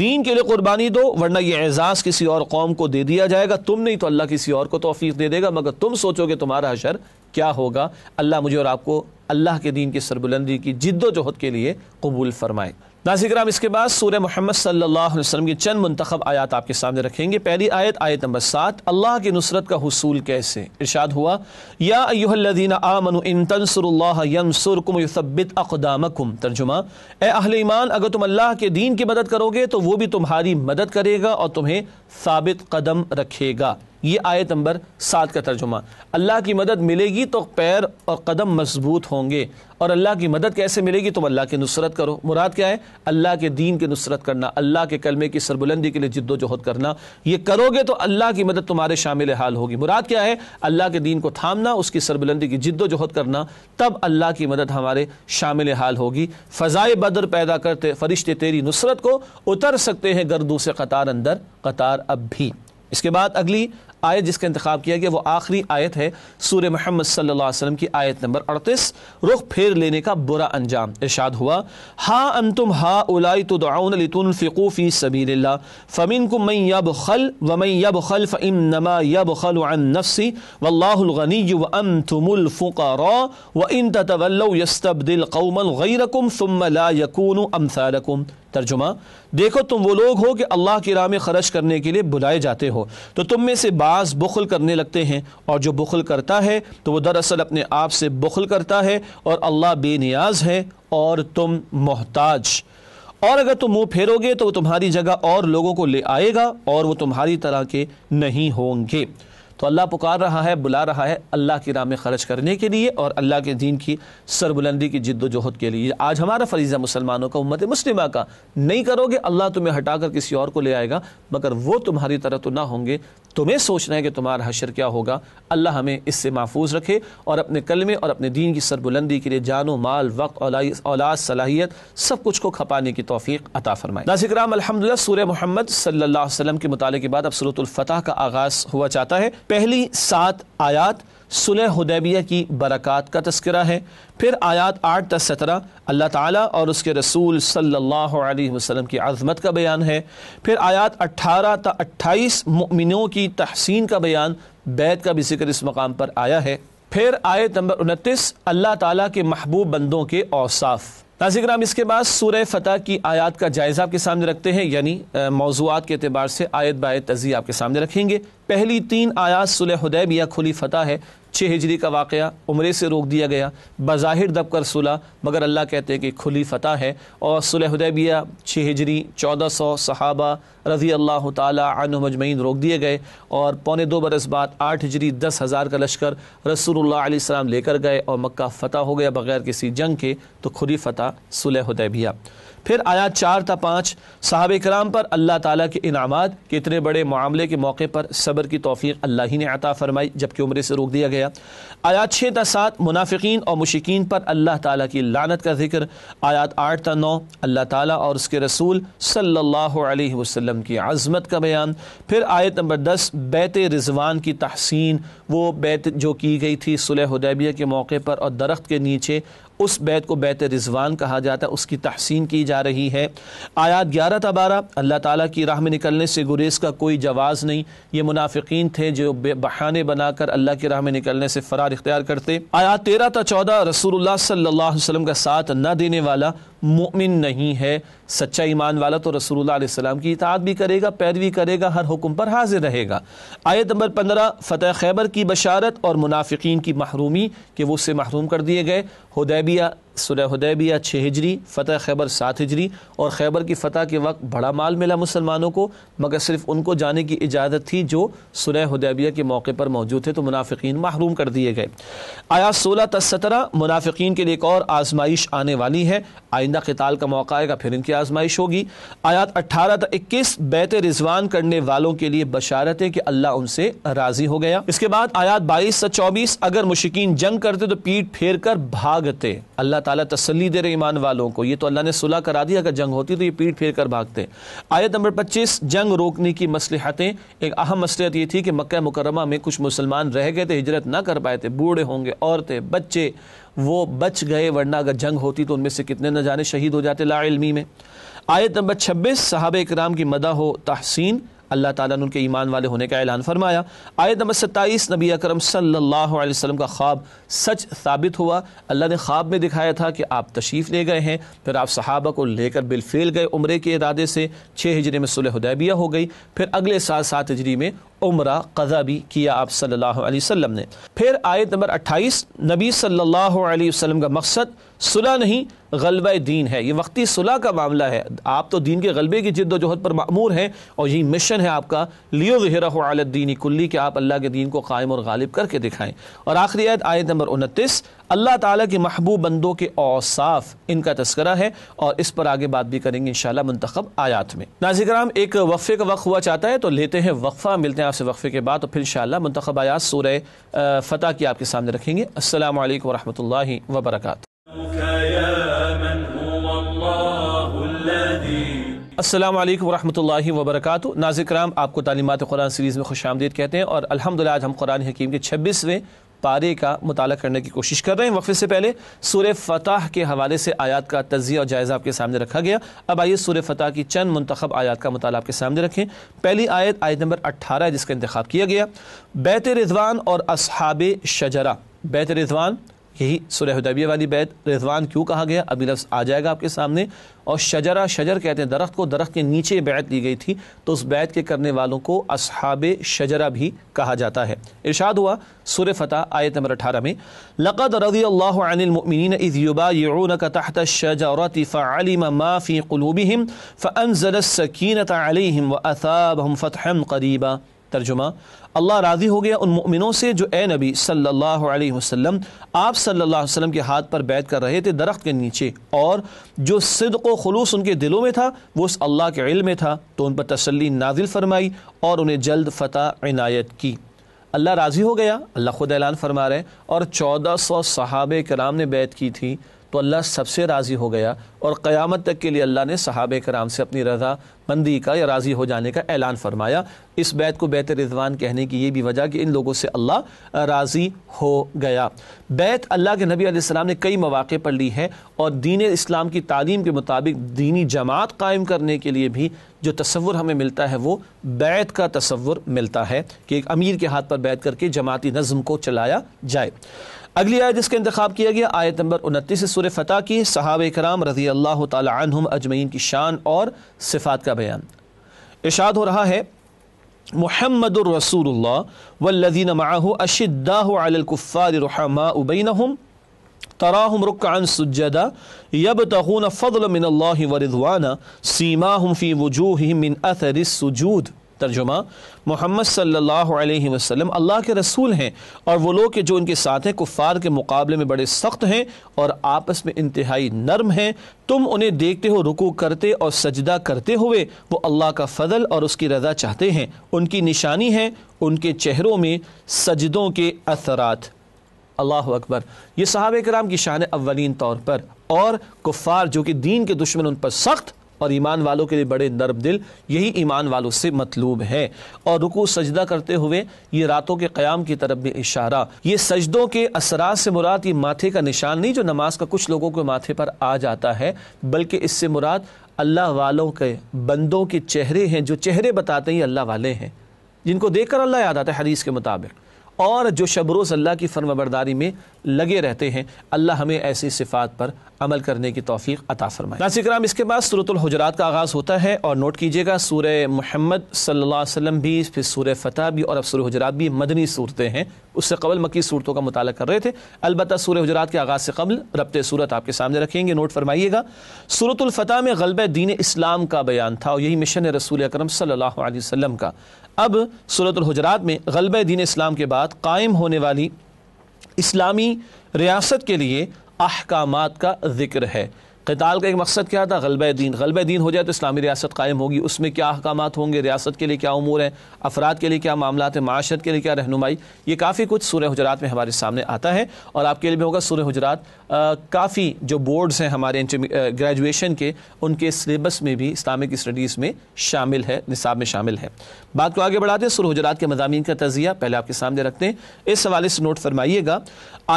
दीन के लिए कुर्बानी दो वरना यह एजाज़ किसी और कौम को दे दिया जाएगा तुम नहीं तो अल्लाह किसी और को तोफ़ी दे देगा मगर तुम सोचोगे तुम्हारा अशर क्या होगा अल्लाह मुझे और आपको अल्लाह के दीन की सरबुलंदी की जिद्दोजहद के लिए कबूल फरमाएगा नाजिक्राम इसके बाद सूर्य मोहम्मद सल्लल्लाहु अलैहि की चंद मंतखब आयत आपके सामने रखेंगे पहली आयत आयत नंबर सात अल्लाह की नुसरत का हसूल कैसे इर्शाद हुआ या तर्जुमा एहल ईमान अगर तुम अल्लाह के दीन की मदद करोगे तो वो भी तुम्हारी मदद करेगा और तुम्हें साबित कदम रखेगा ये आयत नंबर सात का तर्जुमा अल्लाह की मदद मिलेगी तो पैर और कदम मजबूत होंगे और अल्लाह की मदद कैसे मिलेगी तुम तो अल्लाह की नुसरत करो मुराद क्या है अल्लाह के दीन की नुसरत करना अल्लाह के कलमे की सरबुलंदी के लिए जिद्दोजहद करना ये करोगे तो अल्लाह की मदद तुम्हारे शामिल हाल होगी मुराद क्या है अल्लाह के दीन को थामना उसकी सरबुलंदी की जिद्दोजहद करना तब अल्लाह की मदद हमारे शामिल हाल होगी फ़जाए बदर पैदा करते फरिश्ते तेरी नुसरत को उतर सकते हैं गर्दू से कतार अंदर कतार अब भी इसके बाद अगली आयत जिसका इंतखा किया गया वो आखिरी आयत है सूर्य महमद सल्लाम की आयत नंबर अड़तीस रुख फेर लेने का बुरा अंजाम इर्शाद हुआ हा अन तुम हा उलाई तो दाउनफ़िकूफ़ी सबीर फ़मीन को मई यब खल व मई यब खल फ़म नमा यब खल अन नफसी वल्लागनी व अन तुमुलफ़ुकर व इन तवल्लस्तबिल कौमन गैरकुम फ़ुम ला यकून अमसालकुम तर्जुमा देखो तुम वो लोग हो कि अल्लाह की राह में खर्च करने के लिए बुलाए जाते हो तो तुम में से बा बाज़ बुखल करने लगते हैं और जो बुखल करता है तो वह दरअसल अपने आप से बुखल करता है और अल्लाह बेनियाज है और तुम मोहताज और अगर तुम मुंह फेरोगे तो वो तुम्हारी जगह और लोगों को ले आएगा और वो तुम्हारी तरह के नहीं होंगे तो अल्लाह पुकार रहा है बुला रहा है अल्लाह की राह में खर्च करने के लिए और अल्लाह के दीन की सरबुलंदी की जिद्दोजहद के लिए आज हमारा फरीज़ा मुसलमानों का उम्मत मुस्लिमा का नहीं करोगे अल्लाह तुम्हें हटाकर किसी और को ले आएगा मगर वो तुम्हारी तरह तो ना होंगे तुम्हें सोचना है कि तुम्हारा हशर क्या होगा अल्लाह हमें इससे महफूज रखे और अपने कलमे और अपने दीन की सरबुलंदी के लिए जानो माल वक्त औलाद सलाहियत सब कुछ को खपाने की तोफ़ी अता फ़रमाए राम अलहमद सूर्य मोहम्मद सल्ला के मुताले के बाद अब सूरतुल्फ़तः का आगाज़ हुआ चाहता है पहली सात आयात सुलह हुदैबिया की बरक़ात का तस्करा है फिर आयात आठ दस सत्रह अल्लाह ताला और उसके रसूल सल्लल्लाहु अलैहि वसल्लम की आज़मत का बयान है फिर आयात अट्ठारह त अट्ठाईस मुमिनों की तहसीन का बयान बैत का भी जिक्र इस मकाम पर आया है फिर आयत नंबर उनतीस अल्लाह ताला के महबूब बंदों के औसाफ़ नाजिक्राम इसके बाद सूर्य फ़तह की आयात का जायज़ा आपके सामने रखते हैं यानी मौजूद के अतबार से आयत बायत तजी आपके सामने रखेंगे पहली तीन आयात सुलहदैबिया खुली फतह है छः हिजरी का वाक़ उम्र से रोक दिया गया ब़ाहिर दबकर सुलह मगर अल्लाह कहते हैं कि खुली फतह है और सुलहदैबिया छः हिजरी चौदह सौ सहाबा रज़ी अल्लाह तन मजमैन रोक दिए गए और पौने दो बरस बाद आठ हिजरी दस हज़ार का लश्कर रसूलुल्लाह लेकर गए और मक्का फ़तह हो गया बग़ैर किसी जंग के तो खुली फ़तह सुलहदैबिया फिर आया चार था पाँच साहब कराम पर अल्लाह ताला के इनामत के इतने बड़े मामले के मौके पर सब्र की तोफ़ी अल्लाह ही ने आता फरमाई जबकि उम्र से रोक दिया गया आयात छः ता सात मुनाफिकीन और मुशिकीन पर अल्लाह ताला की लानत का जिक्र आयात आठ ता नौ अल्लाह ताला और उसके रसूल सल्लल्लाहु अलैहि वसल्लम की आज़मत का बयान फिर आयत नंबर दस बैत रिजवान की तहसीन वो बैत जो की गई थी सुलह हदैबिया के मौके पर और दरख्त के नीचे उस बैत को बैत रिजवान कहा जाता है उसकी तहसीन की जा रही है आयात ग्यारह तबारह अल्लाह ताला की राह में निकलने से गुरेज का कोई जवाज़ नहीं ये मुनाफिकीन थे जो बहाने बनाकर अल्लाह की राह में निकलने से फरार किरदार इख्तियार करते आया तेरह था चौदह रसूल सल्लाम का साथ न देने वाला मुमिन नहीं है सच्चा ईमान वाला तो रसूलुल्लाह की इताद भी करेगा पैरवी करेगा हर हुक्म पर हाजिर रहेगा आयत नंबर पंद्रह फतेह खैबर की बशारत और मुनाफिक की महरूमी कि वो उससे महरूम कर दिए गए हदैबिया सुलह हदैबिया छः हिजरी फ़तह खैबर सात हिजरी और खैबर की फ़तह के वक्त बड़ा माल मिला मुसलमानों को मगर सिर्फ उनको जाने की इजाज़त थी जो सुलह हदैबिया के मौके पर मौजूद थे तो मुनाफिकीन महरूम कर दिए गए आया सोलह सत्रह मुनाफिकीन के लिए एक और आजमाइश आने वाली है आइंदा कताल का मौका आएगा फिर इनकी आजमाइश होगी आयात अट्ठारह तक इक्कीस बैत रिजवान करने वालों के लिए बशारत है कि अल्लाह उनसे राज़ी हो गया इसके बाद आयात बाईस से चौबीस अगर मुशिकीन जंग करते तो पीठ फेर कर भागते अल्लाह अल्लाह ताला तसल्ली दे रहे ईमान वालों को ये तो अल्लाह ने सुलह करा दिया अगर जंग होती तो ये पीठ फेर कर भागते आयत नंबर पच्चीस जंग रोकने की मसलहतें एक अहम मसलहत ये थी कि मक्का मुकरमा में कुछ मुसलमान रह गए थे हिजरत ना कर पाए थे बूढ़े होंगे औरतें बच्चे वो बच गए वरना अगर जंग होती तो उनमें से कितने न जाने शहीद हो जाते लाइलमी में आयत नंबर छब्बीस साहब कराम की मदा हो तहसीन अल्लाह ताला ने उनके ईमान वाले होने का ऐलान फरमाया आयत नंबर सत्ताईस नबी अकरम सल्लल्लाहु अलैहि वसल्लम का ख्वाब सच साबित हुआ अल्लाह ने ख्वाब में दिखाया था कि आप तशरीफ़ ले गए हैं फिर आप सहाबा को लेकर बिलफेल गए उम्र के इरादे से छः हिजरी में सुलह हुदैबिया हो गई फिर अगले साल सात हिजरी में उम्र कदा भी किया आप सल्लल्लाहु अलैहि वसल्लम ने फिर आयत नंबर अट्ठाईस नबी सल्लल्लाहु अलैहि वसल्लम का मकसद सुलह नहीं गलबा दीन है ये वक्ती सुलह का मामला है आप तो दीन के गलबे की जिद्दोजहद पर मामूर हैं और यही मिशन है आपका लियो ज़हरा दीन कुल्ली के आप अल्लाह के दीन को कायम और गालिब करके दिखाएं और आखिरी आयत आयत नंबर उनतीस अल्लाह ताला के महबूब बंदों के औसाफ इनका तस्करा है और इस पर आगे बात भी करेंगे इंशाल्लाह मंतखब आयात में नाजिक्राम एक वक्फे का वक्त हुआ चाहता है तो लेते हैं वक्फा मिलते हैं आपसे वक्फे के बाद तो फिर इंशाल्लाह मंतखब आयात सूर फ़तह की आपके सामने रखेंगे असल वरहमल वबरकू असलम वरहमल वबरक नाजिक राम आपको तालीमत कुरान सीरीज़ में खुश आमदीद कहते हैं और अलहमदिल्ला आज हम कुरान हकीम के छब्बीसवें पारे का मुताल करने की कोशिश कर रहे हैं वक्फे से पहले सूर फ़तह के हवाले से आयात का तजिया और जायज़ा आपके सामने रखा गया अब आइए सूर फ़तह की चंद मंतखब आयात का मुताल आपके सामने रखें पहली आयत आयत नंबर अट्ठारह जिसका इंतखब किया गया बैत रिजवान और असहाब शजरा बैत रिजवान यही सुरह हदबिया वाली बैत रिजवान क्यों कहा गया अभी लफ्स आ जाएगा आपके सामने और शजरा शजर कहते हैं दरख्त को दरख्त के नीचे बैत ली गई थी तो उस बैत के करने वालों को असहाब शजरा भी कहा जाता है इर्शाद हुआ सुर फ़तः आयत नंबर अठारह में लक़द रजी अल्लामिन तहत शजरत फ़ालिम माफ़ी व असाब हम फ़तहम करीबा तर्जुमा अल्लाह राज़ी हो गया उन मोमिनों से जो ए नबी सल्लल्लाहु अलैहि वसल्लम आप सल्लल्लाहु अलैहि वसल्लम के हाथ पर बैत कर रहे थे दरख्त के नीचे और जो सिद्क व खलूस उनके दिलों में था वो उस अल्लाह के इल में था तो उन पर तसली नाजिल फरमाई और उन्हें जल्द फ़तह इनायत की अल्लाह राज़ी हो गया अल्लाह खुद ऐलान फरमा रहे और चौदह सौ सहाब कराम ने बैत की थी तो अल्लाह सबसे राज़ी हो गया और क़यामत तक के लिए अल्लाह ने सहाब कराम से अपनी रजा मंदी का या राज़ी हो जाने का ऐलान फरमाया इस बैत को बैत रिजवान कहने की ये भी वजह कि इन लोगों से अल्लाह राज़ी हो गया बैत अल्लाह के नबी आसमाम ने कई मौाक़े पर ली है और दीन इस्लाम की तालीम के मुताबिक दीनी जमात कायम करने के लिए भी जो तस्वुर हमें मिलता है वो बैत का तस्वुर मिलता है कि एक अमीर के हाथ पर बैत करके जमाती नज़म को चलाया जाए अगली आयत इसका इंतखब किया गया आयत नंबर उनतीस सुर फतः की सहाब कराम रजी अल्लाह तम अजमैन की शान और सिफात का बयान इशाद हो रहा है والذين معه वल्लज़ीन على الكفار رحماء بينهم تراهم ركعا سجدا يبتغون فضلا من الله ورضوانا سيماهم في وجوههم من असर السجود तर्जुमा मोहम्मद सल्लल्लाहु अलैहि वसल्लम अल्लाह के रसूल हैं और वो लोग जो उनके साथ हैं कुफ़ार के मुकाबले में बड़े सख्त हैं और आपस में इंतहाई नरम हैं तुम उन्हें देखते हो रुकू करते और सजदा करते हुए वो अल्लाह का फ़जल और उसकी रज़ा चाहते हैं उनकी निशानी है उनके चेहरों में सजदों के असरात अल्लाह अकबर ये साहब कराम की शान अवलिन तौर पर और कुफ़ार जो कि दीन के दुश्मन उन पर सख्त और ईमान वालों के लिए बड़े नर्म दिल यही ईमान वालों से मतलूब है और रुकू सजदा करते हुए ये रातों के क़्याम की तरफ भी इशारा ये सजदों के असरा से मुराद ये माथे का निशान नहीं जो नमाज का कुछ लोगों के माथे पर आ जाता है बल्कि इससे मुराद अल्लाह वालों के बंदों के चेहरे हैं जो चेहरे बताते हैं अल्लाह वाले हैं जिनको देखकर अल्लाह याद आता है हदीस के मुताबिक और जो शब अल्लाह की फर्माबरदारी में लगे रहते हैं अल्लाह हमें ऐसी सिफात पर अमल करने की तोफ़ी अता फ़रमाए नासिक्राम इसके बाद हजरात का आगाज़ होता है और नोट कीजिएगा सूर महमद सल्ला वसम भी फिर सूर फ़तह भी और अब सूर हजरात भी मदनी सूरतें हैं उससे कबल मकी सूरतों का मुताल कर रहे थे अलबत् सूर हजरात के आगाज़ से कबल रबत सूरत आपके सामने रखेंगे नोट फरमाइएगा सूरतलफ़तह में गलब दीन इस्लाम का बयान था और यही मिशन रसूल अक्रम सल्ला वसम का अब सूरत हजरात में गलब दीन इस्लाम के बाद कायम होने वाली इस्लामी रियासत के लिए अहकाम का ज़िक्र है कताल का एक मकसद क्या था गलब दीन गलब दीन हो जाए तो इस्लामी रियासत कायम होगी उसमें क्या अहकाम होंगे रियासत के लिए क्या अमूर हैं अफराद के लिए क्या मामला हैं माशरत के लिए क्या रहनुमाई ये काफ़ी कुछ सूर्य हजरात में हमारे सामने आता है और आपके लिए भी होगा सूर्य हजरात काफ़ी जो बोर्ड्स हैं हमारे ग्रेजुएशन के उनके सिलेबस में भी इस्लामिक स्टडीज़ में शामिल है निसाब में शामिल है बात को आगे बढ़ाते हैं सूर्य हजरात के मजामी का तजिया पहले आपके सामने रखते हैं इस हवाले से नोट फरमाइएगा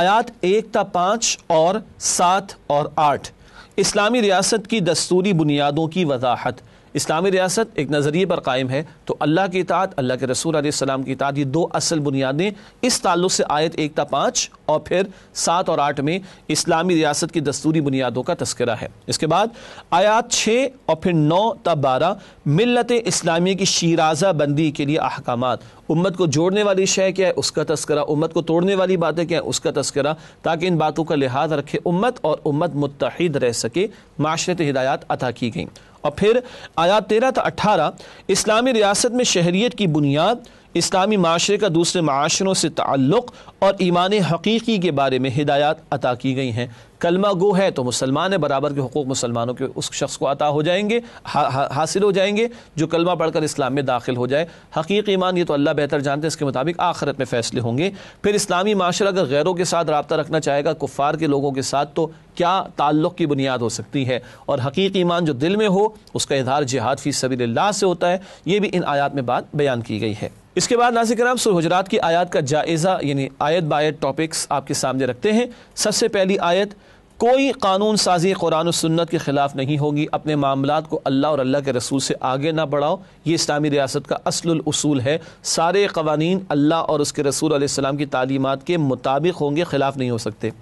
आयात एक था पाँच और सात और आठ इस्लामी रियासत की दस्तूरी बुनियादों की वजाहत इस्लामी रियासत एक नज़रिए पर कायम है तो अल्लाह की इतात अल्लाह के रसूल आसमाम की इतात ये दो असल बुनियादें इस ताल्लुक से आयत एक था पाँच और फिर सात और आठ में इस्लामी रियासत की दस्तूरी बुनियादों का तस्करा है इसके बाद आयात छः और फिर नौ तब बारह मिलत इस्लामी की शराजा बंदी के लिए अहकाम उम्मत को जोड़ने वाली शय क्या है उसका तस्करा उम्मत को तोड़ने वाली बातें क्या है उसका तस्करा ताकि इन बातों का लिहाज रखे उम्मत और उम्मत मुतहद रह सके माशरत हिदायत अता की गई और फिर आया तेरह था अट्ठारह इस्लामी रियासत में शहरीत की बुनियाद इस्लामी माशरे का दूसरे माशरों से ताल्लुक़ और ईमान हकीकी के बारे में हिदायत अता की गई हैं कलमा गो है तो मुसलमान है बराबर के हकूक़ मुसलमानों के उस शख्स को अता हो जाएंगे हा, हा, हासिल हो जाएंगे जो कलमा पढ़कर इस्लाम में दाखिल हो जाए हकीक ईमान ये तो अल्लाह बेहतर जानते हैं इसके मुताबिक आखिरत में फ़ैसले होंगे फिर इस्लामी माशरा अगर गैरों के साथ रबता रखना चाहेगा कुफ़ार के लोगों के साथ तो क्या ताल्लुक़ की बुनियाद हो सकती है और हकीक ईमान जो दिल में हो उसका इधार जिहाद फ़ी सबी से होता है ये भी इन आयात में बात बयान की गई है इसके बाद नाजिक राम सुर हजरात की आयत का जायज़ा यानी आयत बायत टॉपिक्स आपके सामने रखते हैं सबसे पहली आयत कोई कानून साजी कुरान सुन्नत के ख़िलाफ़ नहीं होगी अपने मामला को अल्लाह और अल्लाह के रसूल से आगे ना बढ़ाओ ये इस्लामी रियासत का असल असूल है सारे कवानीन अल्लाह और उसके रसूल सलाम की तालीमत के मुताबिक होंगे ख़िलाफ़ नहीं हो सकते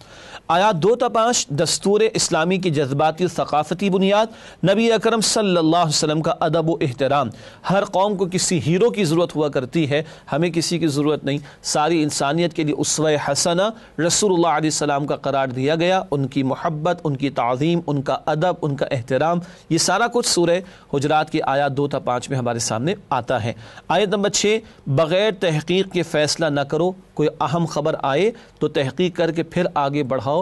आयात दो तपाँच पाँच दस्तूर इस्लामी की जज्बाती सकाफती बुनियाद नबी अक्रम सल्लल्लाहु का अदब व अहतराम हर कौम को किसी हीरो की ज़रूरत हुआ करती है हमें किसी की ज़रूरत नहीं सारी इंसानियत के लिए उसव हसना रसूल सलाम का करार दिया गया उनकी मोहब्बत उनकी तज़ीम उनका अदब उनका अहतराम ये सारा कुछ सूर्य हजरात की आयात दो था पाँच में हमारे सामने आता है आयत नंबर छः बग़ैर तहकीक के फ़ैसला न करो कोई अहम ख़बर आए तो तहकीक करके फिर आगे बढ़ाओ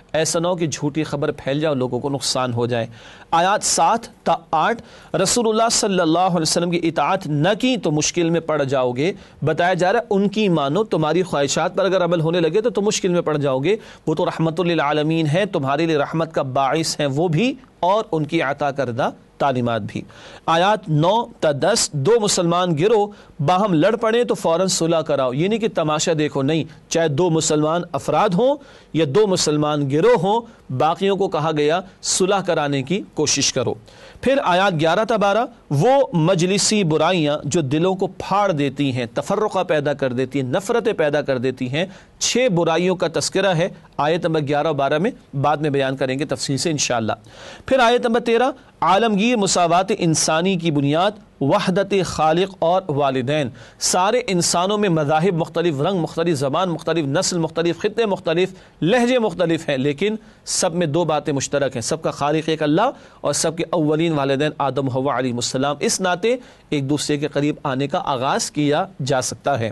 ऐसा ना हो कि झूठी खबर फैल जाए लोगों को नुकसान हो जाए आयात सात ता आठ रसूलुल्लाह सल्लल्लाहु अलैहि वसल्लम की इतात न की तो मुश्किल में पड़ जाओगे बताया जा रहा है उनकी मानो तुम्हारी ख्वाहिशात पर अगर अमल होने लगे तो तुम मुश्किल में पड़ जाओगे वो तो आलमीन है तुम्हारे लिए रहमत का बाइस है वो भी और उनकी अता करदा तालीमत भी आयात नौ त दस दो मुसलमान गिरो बाहम लड़ पड़े तो फौरन सुलह कराओ ये नहीं कि तमाशा देखो नहीं चाहे दो मुसलमान अफराद हों या दो मुसलमान गिरो गिरोह हों बाकियों को कहा गया सुलह कराने की कोशिश करो फिर आयात ग्यारह बारह वो मजलिसी बुराइयाँ जो दिलों को फाड़ देती हैं तफरक़ा पैदा कर देती हैं नफ़रतें पैदा कर देती हैं छः बुराइयों का तस्करा है आयत नंबर ग्यारह बारह में बाद में बयान करेंगे तफसील से इन फिर आयत नंबर तेरह आलमगीर मसावत इंसानी की बुनियाद वहदत खालिक और वालदेन सारे इंसानों में मजाहब मुख्तलिफ रंग मुख्तलिफ ज़बान मुख्तलिफ नस्ल मुख्तलिफ खत्े मुख्तलिफ लहजे मुख्तलिफ हैं लेकिन सब में दो बातें मुश्तरक हैं सबका खालिक एक अल्लाह और सबके अवलिन वालदेन आदम हवासम इस नाते एक दूसरे के करीब आने का आगाज़ किया जा सकता है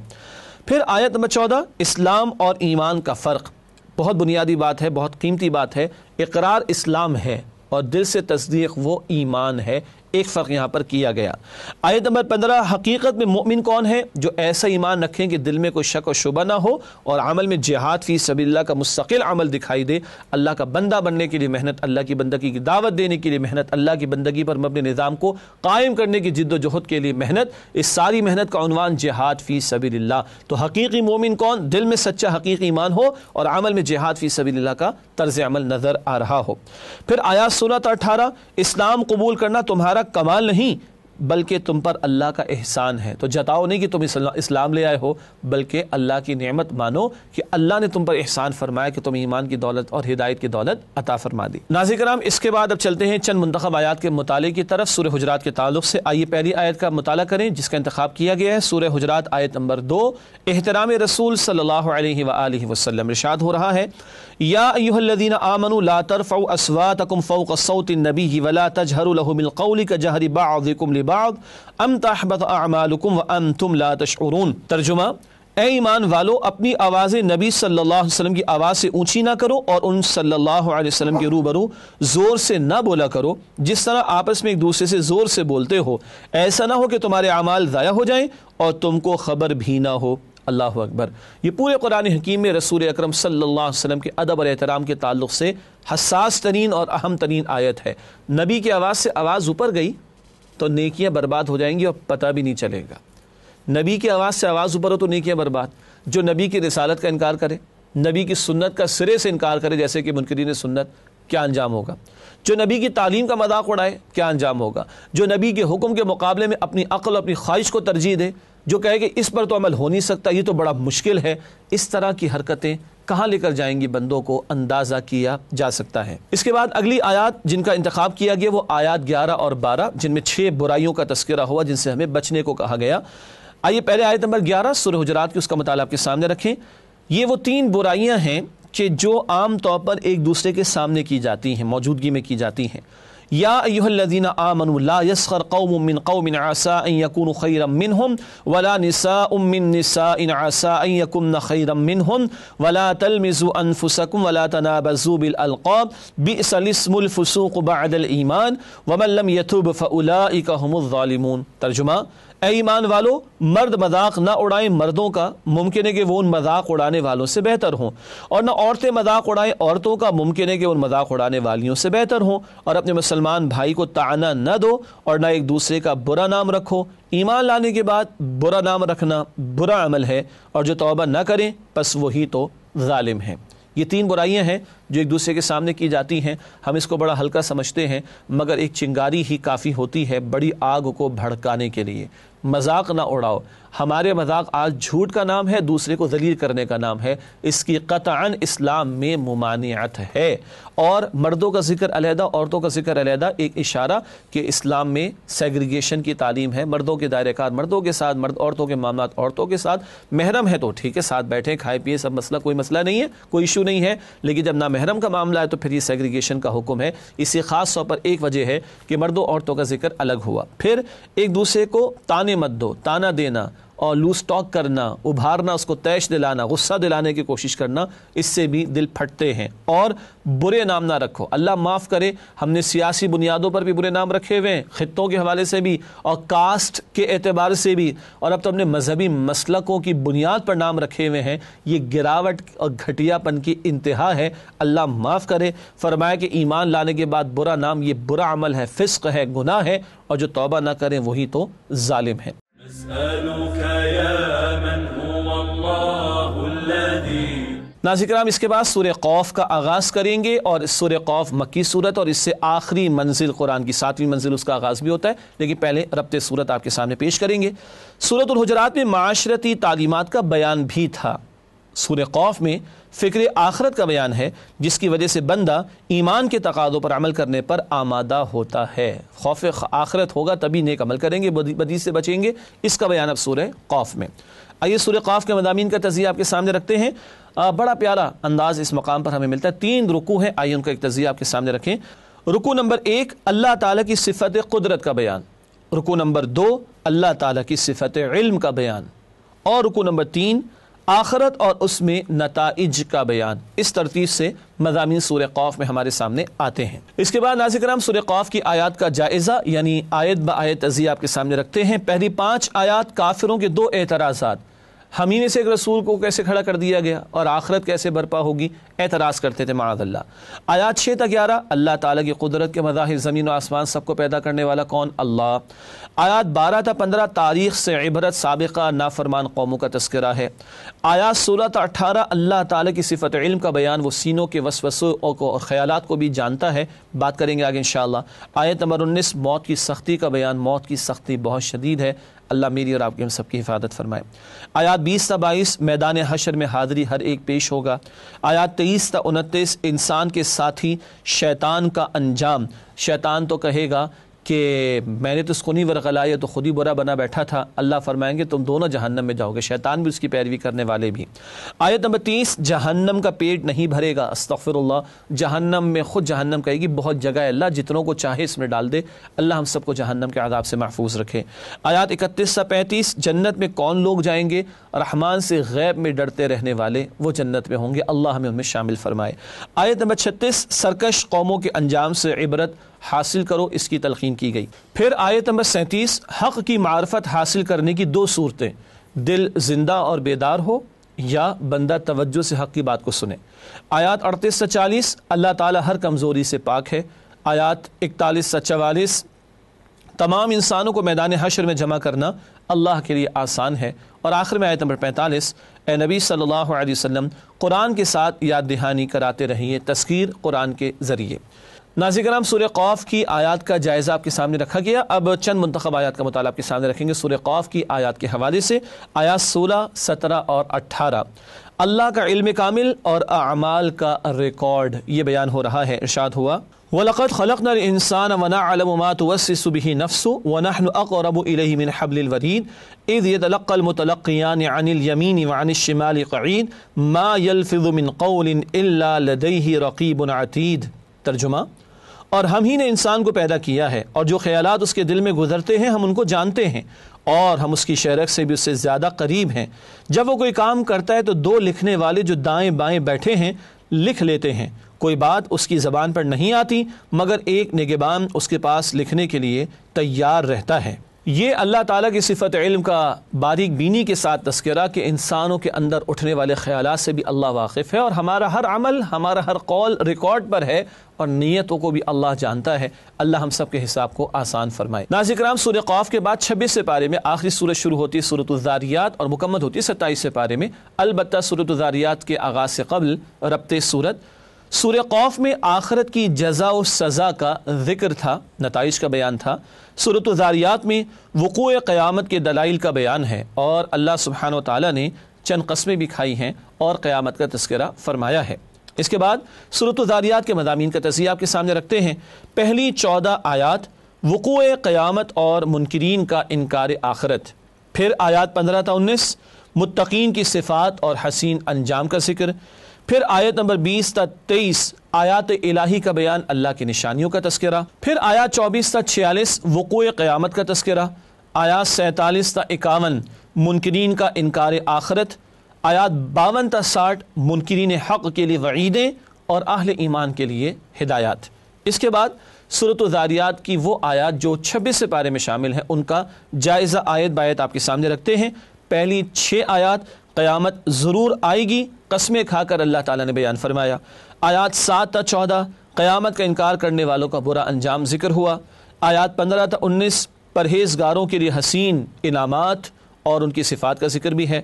फिर आयत नंबर चौदह इस्लाम और ईमान का फ़र्क बहुत बुनियादी बात है बहुत कीमती बात है इकरार इस्लाम है और दिल से तस्दीक वो ईमान है एक फ़र्क यहाँ पर किया गया आयत नंबर पंद्रह हकीकत में मोमिन कौन है जो ऐसा ईमान रखें कि दिल में कोई शक और शुबा ना हो और अमल में जिहाद फ़ी सबील्ला का मुस्तकिल अमल दिखाई दे अल्लाह का बंदा बनने के लिए मेहनत अल्लाह की बंदगी की दावत देने के लिए मेहनत अल्लाह की बंदगी पर मबन निज़ाम को कायम करने की जिद्दोजहद के लिए मेहनत इस सारी मेहनत का अनवान जिहाद फ़ी सबील्ला तो हकीकी मोमिन कौन दिल में सच्चा हकीकी ईमान हो और अमल में जिहाद फ़ी सबील्ला का तर्ज अमल नज़र आ रहा हो फिर आया सोलह अठारह इस्लाम कबूल करना तुम्हारा तुम्हारा कमाल नहीं बल्कि तुम पर अल्लाह का एहसान है तो जताओ नहीं कि तुम इस्लाम ले आए हो बल्कि अल्लाह की नेमत मानो कि अल्लाह ने तुम पर एहसान फरमाया कि तुम ईमान की दौलत और हिदायत की दौलत अता फरमा दी नाजिक कराम इसके बाद अब चलते हैं चंद मंतब आयात के मुताले की तरफ सूर्य हजरात के ताल्लुक से आइए पहली आयत का मुताल करें जिसका इंतखब किया गया है सूर्य हजरात आयत नंबर दो एहतराम रसूल सल्ला वसलम इर्शाद हो रहा है ईमान वालो अपनी आवाज़ नबी सल्लल्लाहु अलैहि वसल्लम की आवाज़ से ऊंची ना करो और उन सल्लल्लाहु अलैहि वसल्लम के रूबरू ज़ोर से ना बोला करो जिस तरह आपस में एक दूसरे से ज़ोर से बोलते हो ऐसा ना हो कि तुम्हारे अमाल ज़ाया हो जाए और तुमको ख़बर भी ना हो अल्लाह अकबर ये पूरे कुरान हकीम में रसूल अक्रम सम के अदब और एहतराम के ताल्लुक से हसास तरीन और अहम तरीन आयत है नबी की आवाज़ से आवाज़ ऊपर गई तो नेकियाँ बर्बाद हो जाएंगी और पता भी नहीं चलेगा नबी की आवाज़ से आवाज़ ऊपर हो तो नेकियाँ बर्बाद जो नबी की रसालत का इनकार करे नबी की सुन्नत का सिरे से इनकार करे जैसे कि मुनकरीन सुन्नत क्या अंजाम होगा जो नबी की तालीम का मजाक उड़ाए क्या अंजाम होगा जो नबी के हुक्म के मुकाबले में अपनी अकल अपनी ख्वाहिश को तरजीह दे जो कहे कि इस पर तो अमल हो नहीं सकता ये तो बड़ा मुश्किल है इस तरह की हरकतें कहाँ लेकर जाएंगी बंदों को अंदाज़ा किया जा सकता है इसके बाद अगली आयात जिनका इंतखब किया गया वो आयात ग्यारह और बारह जिनमें छः बुराइयों का तस्करा हुआ जिनसे हमें बचने को कहा गया आइए पहले आयत नंबर ग्यारह सुर हजरात की उसका मताल आपके सामने रखें ये वो तीन बुराइयाँ हैं कि जो आम तौर पर एक दूसरे के सामने की जाती हैं मौजूदगी में की जाती हैं يا أيها الذين آمنوا لا يسخر قوم من قوم عسى أن يكونوا خيرا منهم ولا نساء من نساء عسى أن يكن خيرا منهم ولا تلمزوا أنفسكم ولا تنابزوا بالألقاب بئس الاسم الفسوق بعد الإيمان ومن لم يتوب فأولئك هم الظالمون ترجمة ए ईमान वालों मर्द मजाक ना उड़ाएं मर्दों का मुमकिन है कि वो उन मजाक उड़ाने वालों से बेहतर हों और ना औरतें मजाक उड़ाएं औरतों का मुमकिन है कि उन मजाक उड़ाने वालियों से बेहतर हों और अपने मुसलमान भाई को ताना न दो और ना एक दूसरे का बुरा नाम रखो ईमान लाने के बाद बुरा नाम रखना बुरा अमल है और जो तोबा ना करें बस वही तो ालिम है ये तीन बुराइयां हैं जो एक दूसरे के सामने की जाती हैं हम इसको बड़ा हल्का समझते हैं मगर एक चिंगारी ही काफ़ी होती है बड़ी आग को भड़काने के लिए मजाक ना उड़ाओ हमारे मजाक आज झूठ का नाम है दूसरे को जलील करने का नाम है इसकी कतान इस्लाम में ममानियत है और मर्दों का जिक्र अलहदा औरतों का जिक्र अलहदा एक इशारा कि इस्लाम में सेग्रीगेशन की तालीम है मर्दों के दायरेकार मर्दों के साथ मर्द औरतों के मामला औरतों के साथ महरम है तो ठीक है साथ बैठे खाए पिए सब मसला कोई मसला नहीं है कोई इशू नहीं है लेकिन जब ना महरम का मामला है तो फिर ये सेग्रीगेशन का हुक्म है इसी ख़ास तौर पर एक वजह है कि मर्दों औरतों का जिक्र अलग हुआ फिर एक दूसरे को तान ताने मत दो ताना देना और लूज टॉक करना उभारना उसको तैश दिलाना गुस्सा दिलाने की कोशिश करना इससे भी दिल फटते हैं और बुरे नाम ना रखो अल्लाह माफ़ करे हमने सियासी बुनियादों पर भी बुरे नाम रखे हुए हैं ख़त्ों के हवाले से भी और कास्ट के एतबार से भी और अब तो हमने मजहबी मसलकों की बुनियाद पर नाम रखे हुए हैं ये गिरावट और घटियापन की इंतहा है अल्लाह माफ़ करे फरमाया कि ईमान लाने के बाद बुरा नाम ये बुरा अमल है फ़िस्क है गुनाह है और जो तोबा ना करें वही तो ालिम है नाजिक्राम इसके बाद सूर्य कौफ का आगाज़ करेंगे और सूर्य कौफ मक्की सूरत और इससे आखिरी मंजिल कुरान की सातवीं मंजिल उसका आगाज़ भी होता है लेकिन पहले रबते सूरत आपके सामने पेश करेंगे सूरत हजरात में माशरती तालीमत का बयान भी था सूर्य खौफ में फ़िक्र आखरत का बयान है जिसकी वजह से बंदा ईमान के तकादों पर अमल करने पर आमादा होता है खौफ आखरत होगा तभी नेक अमल करेंगे बदी से बचेंगे इसका बयान अब सूर्य खौफ में आइए सूर्य खौफ के मदामीन का तजिया आपके सामने रखते हैं आ, बड़ा प्यारा अंदाज इस मकाम पर हमें मिलता है तीन रुकू हैं आइए उनका एक तजिया आपके सामने रखें रुकू नंबर एक अल्लाह ताला की सिफत कुदरत का बयान रुकू नंबर दो अल्लाह ताला की सिफत इल्म का बयान और रुकू नंबर तीन आखरत और उसमें नतज का बयान इस तरतीब से मजामी सूर कौफ में हमारे सामने आते हैं इसके बाद नाजिक राम सूर कौफ की आयात का जायज़ा यानी आयत ब आयत अजी आपके सामने रखते हैं पहली पांच आयात काफिरों के दो एतराज़ात में से एक रसूल को कैसे खड़ा कर दिया गया और आखरत कैसे बर्पा होगी एतराज़ करते थे मादल्ला आयात छः तक ग्यारह अल्लाह ताली की कुदरत के मज़ाहिर ज़मीन और आसमान सबको पैदा करने वाला कौन अल्लाह आयात बारह था पंद्रह तारीख से इबरत सबका नाफरमान कौमों का तस्करा है आयात सोलह था अठारह अल्लाह ताली की सिफत इल्म का बयान वो सीनों के वसवसों और ख्याल को भी जानता है बात करेंगे आगे इन आयत नंबर उन्नीस मौत की सख्ती का बयान मौत की सख्ती बहुत शदीद है अल्लाह मेरी और आपकी हम सबकी हिफाजत फरमाए आयात बीस सा बाईस मैदान हशर में हाजिरी हर एक पेश होगा आयात तेईस ता उनतीस इंसान के साथ ही शैतान का अंजाम शैतान तो कहेगा कि मैंने तो सुनी वरगला या तो खुद ही बुरा बना बैठा था अल्लाह फरमाएंगे तुम दोनों जहन्नम में जाओगे शैतान भी उसकी पैरवी करने वाले भी आयत नंबर तीस जहन्नम का पेट नहीं भरेगा अस्तफर जहन्नम में खुद जहन्नम कहेगी बहुत जगह अल्लाह जितनों को चाहे इसमें डाल दे अल्लाह हम सबको जहन्नम के आदाब से महफूज रखे आयात इकतीस से पैंतीस जन्नत में कौन लोग जाएंगे रहमान से गैब में डरते रहने वाले वो जन्नत में होंगे अल्लाह हमें उनमें शामिल फरमाए आयत नंबर छत्तीस सरकश कौमों के अंजाम से इबरत हासिल करो इसकी तलखीन की गई फिर आयत नंबर सैंतीस हक़ की मार्फत हासिल करने की दो सूरतें दिल जिंदा और बेदार हो या बंदा तवज्जो से हक़ की बात को सुने आयात अड़तीस से चालीस अल्लाह ताला हर कमज़ोरी से पाक है आयात इकतालीस से चवालीस तमाम इंसानों को मैदान हशर में जमा करना अल्लाह के लिए आसान है और आखिर में आयत नंबर पैंतालीस ए नबी सल्लल्लाहु अलैहि वसल्लम कुरान के साथ याद दहानी कराते रहिए तस्कीर कुरान के ज़रिए नाजिकराम सूर्य कौफ की आयात का जायज़ा आपके सामने रखा गया अब चंद मंतखब आयात का मताल आपके सामने रखेंगे सूर्य कौफ की आयात के हवाले से आयात सोलह सत्रह और अट्ठारह अल्लाह का इल्म कामिल और अमाल का रिकॉर्ड ये बयान हो रहा है इर्शाद हुआ वलक़त खलक नर इंसान वना अलमतवसबी नफ्सु वनहन अकरब मिन हबलवरीद इद यतलक़लमतलक़ियान अनिलयमीन वानशमाल क़ीन मा यलफ़िज़ुमिन मिन कौल लदई रकीब अतीद तर्जुमा और हम ही ने इंसान को पैदा किया है और जो ख्याल उसके दिल में गुजरते हैं हम उनको जानते हैं और हम उसकी शरक से भी उससे ज़्यादा करीब हैं जब वो कोई काम करता है तो दो लिखने वाले जो दाएं बाएं बैठे हैं लिख लेते हैं कोई बात उसकी ज़बान पर नहीं आती मगर एक निगबान उसके पास लिखने के लिए तैयार रहता है ये अल्लाह ताला की सिफत इल्म का बारीक बीनी के साथ तस्करा कि इंसानों के अंदर उठने वाले ख्याल से भी अल्लाह वाकिफ़ है और हमारा हर अमल हमारा हर कौल रिकॉर्ड पर है और नीयतों को भी अल्लाह जानता है अल्लाह हम सब के हिसाब को आसान फरमाए नाजिक्राम सूर कौफ के बाद छब्बीस से पारे में आखिरी सूरत शुरू होती है सूरतारियात और मुकम्मल होती है सत्ताईस से पारे में अलबत् सूरतारियात के आगाज़ से कबल रबत सूरत सूर्य कौफ में आखरत की जजा व सज़ा का जिक्र था नतज का बयान था सूरत ज़ारियात में वक़ू क़्यामत के दलाइल का बयान है और अल्लाह सुबहान तला ने चंद कस्में भी खाई हैं और क़्यामत का तस्करा फरमाया है इसके बाद सूरत ज़ारियात के मजामी का तजिया आपके सामने रखते हैं पहली चौदह आयात वक़ू क़्यामत और मुनकरीन का इनकार आखरत फिर आयात पंद्रह था उन्नीस मुतकीन की सिफात और हसीन अंजाम का जिक्र फिर आयत नंबर बीस तक तेईस आयात इलाही का बयान अल्लाह की निशानियों का तस्करा फिर आया चौबीस तक छियालीस वक़ो क़्यामत का तस्करा आयात सैंतालीस तक इक्यावन मुनकरीन का इनकार आखरत आयात बावन तक साठ मुनकरीन हक़ के लिए वईदें और आहल ईमान के लिए हिदायत इसके बाद सूरत ज़ारियात की वो आयात जो छब्बीस से पारे में शामिल है उनका जायज़ा आयत बायत आपके सामने रखते हैं पहली छः आयात क़यामत ज़रूर आएगी कस्में खाकर अल्लाह ताला ने बयान फरमाया आयात सात था चौदह क़यामत का इनकार करने वालों का बुरा अंजाम ज़िक्र हुआ आयात पंद्रह था उन्नीस परहेजगारों के लिए हसीन इनामात और उनकी सिफात का जिक्र भी है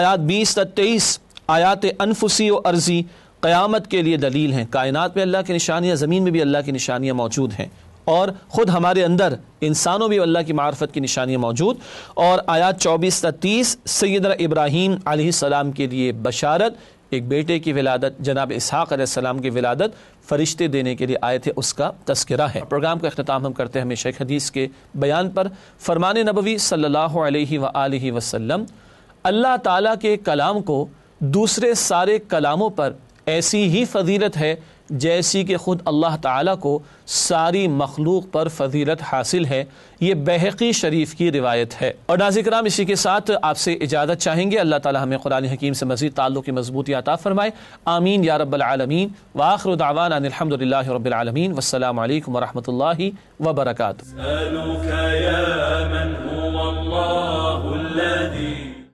आयात बीस था तेईस आयात अनफुसी व अर्जी क़यामत के लिए दलील हैं कायनात में अल्लाह की निशानियाँ ज़मीन में भी अल्लाह की निशानियाँ मौजूद हैं और ख़ुद हमारे अंदर इंसानों भी अल्लाह की मार्फत की निशानियाँ मौजूद और आयात चौबीस तीस सैद इब्राहिम आसमाम के लिए बशारत एक बेटे की विलादत जनाब इसहाक की विलादत फरिश्ते देने के लिए आए थे उसका तस्करा है प्रोग्राम का अख्ताम हम करते हैं हमें शेख हदीस के बयान पर फरमान नबवी सल्ला वसम अल्लाह ताली के कलाम को दूसरे सारे कलामों पर ऐसी ही फजीलत है जैसी कि ख़ुद अल्लाह ताला को सारी मखलूक पर फजीलत हासिल है ये बहकी शरीफ की रिवायत है और नाजिक राम इसी के साथ आपसे इजाज़त चाहेंगे अल्लाह ताला हमें कुरान हकीम से मजीद ताल्लुक़ की मजबूती आता फ़रमाए आमीन या रबालमीन वाखर दावान अलहमदिल्ला रबालमीन वसलम वरहमल वबरकू